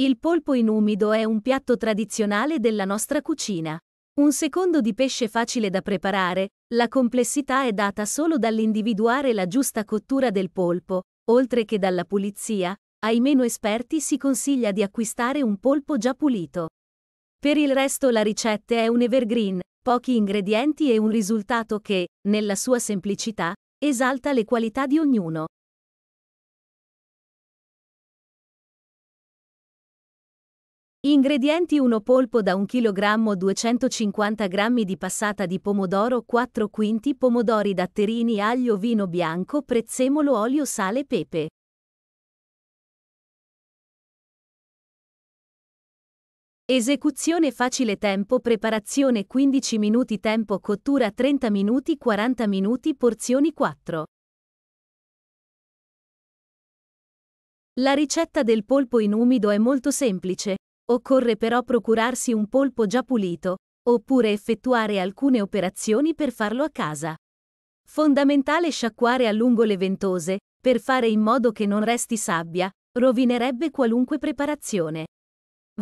Il polpo in umido è un piatto tradizionale della nostra cucina. Un secondo di pesce facile da preparare, la complessità è data solo dall'individuare la giusta cottura del polpo, oltre che dalla pulizia, ai meno esperti si consiglia di acquistare un polpo già pulito. Per il resto la ricetta è un evergreen, pochi ingredienti e un risultato che, nella sua semplicità, esalta le qualità di ognuno. Ingredienti 1 polpo da 1 kg 250 g di passata di pomodoro 4 quinti pomodori datterini aglio vino bianco prezzemolo olio sale pepe Esecuzione facile tempo preparazione 15 minuti tempo cottura 30 minuti 40 minuti porzioni 4 La ricetta del polpo in umido è molto semplice. Occorre però procurarsi un polpo già pulito, oppure effettuare alcune operazioni per farlo a casa. Fondamentale sciacquare a lungo le ventose, per fare in modo che non resti sabbia, rovinerebbe qualunque preparazione.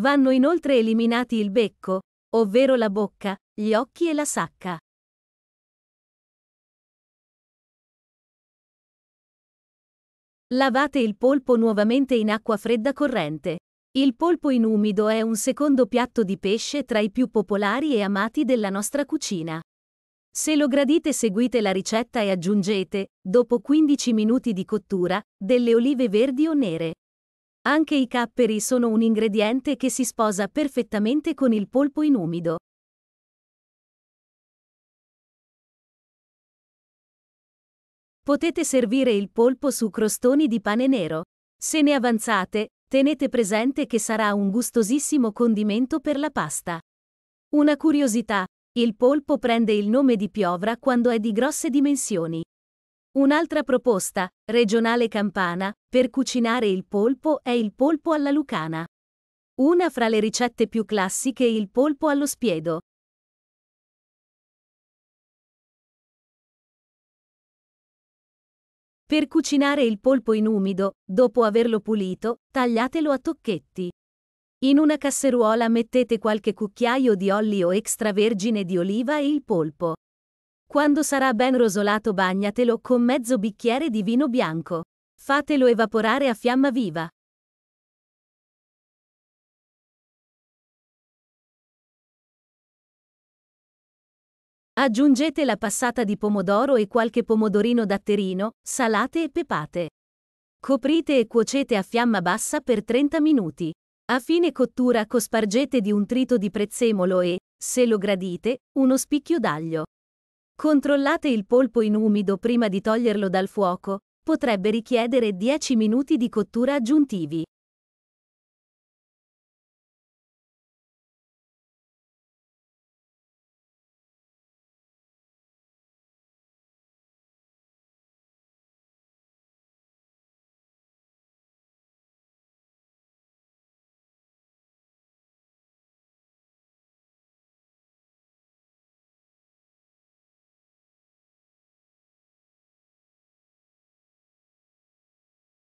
Vanno inoltre eliminati il becco, ovvero la bocca, gli occhi e la sacca. Lavate il polpo nuovamente in acqua fredda corrente. Il polpo in umido è un secondo piatto di pesce tra i più popolari e amati della nostra cucina. Se lo gradite seguite la ricetta e aggiungete, dopo 15 minuti di cottura, delle olive verdi o nere. Anche i capperi sono un ingrediente che si sposa perfettamente con il polpo in umido. Potete servire il polpo su crostoni di pane nero. Se ne avanzate, Tenete presente che sarà un gustosissimo condimento per la pasta. Una curiosità, il polpo prende il nome di piovra quando è di grosse dimensioni. Un'altra proposta, regionale campana, per cucinare il polpo è il polpo alla lucana. Una fra le ricette più classiche è il polpo allo spiedo. Per cucinare il polpo in umido, dopo averlo pulito, tagliatelo a tocchetti. In una casseruola mettete qualche cucchiaio di olio extravergine di oliva e il polpo. Quando sarà ben rosolato bagnatelo con mezzo bicchiere di vino bianco. Fatelo evaporare a fiamma viva. Aggiungete la passata di pomodoro e qualche pomodorino datterino, salate e pepate. Coprite e cuocete a fiamma bassa per 30 minuti. A fine cottura cospargete di un trito di prezzemolo e, se lo gradite, uno spicchio d'aglio. Controllate il polpo in umido prima di toglierlo dal fuoco, potrebbe richiedere 10 minuti di cottura aggiuntivi.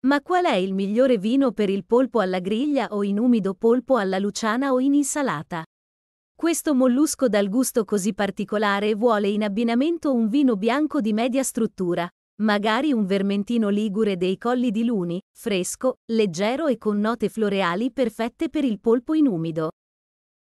Ma qual è il migliore vino per il polpo alla griglia o in umido polpo alla luciana o in insalata? Questo mollusco dal gusto così particolare vuole in abbinamento un vino bianco di media struttura, magari un vermentino ligure dei colli di Luni, fresco, leggero e con note floreali perfette per il polpo in umido.